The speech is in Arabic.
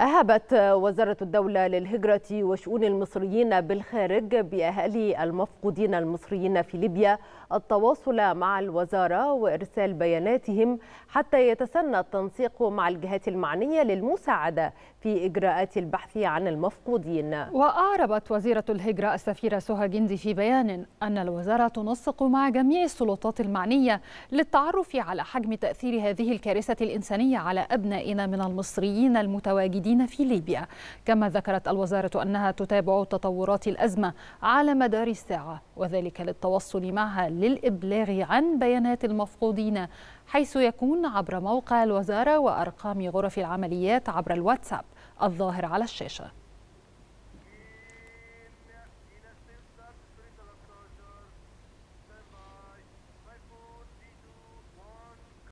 أهبت وزارة الدولة للهجرة وشؤون المصريين بالخارج بأهالي المفقودين المصريين في ليبيا التواصل مع الوزارة وإرسال بياناتهم حتى يتسنى التنسيق مع الجهات المعنية للمساعدة في إجراءات البحث عن المفقودين وأعربت وزيرة الهجرة السفيرة سهى جندي في بيان أن الوزارة تنسق مع جميع السلطات المعنية للتعرف على حجم تأثير هذه الكارثة الإنسانية على أبنائنا من المصريين المتواجدين الموحدين في ليبيا كما ذكرت الوزارة أنها تتابع تطورات الأزمة على مدار الساعة وذلك للتوصل معها للإبلاغ عن بيانات المفقودين حيث يكون عبر موقع الوزارة وأرقام غرف العمليات عبر الواتساب الظاهر على الشاشة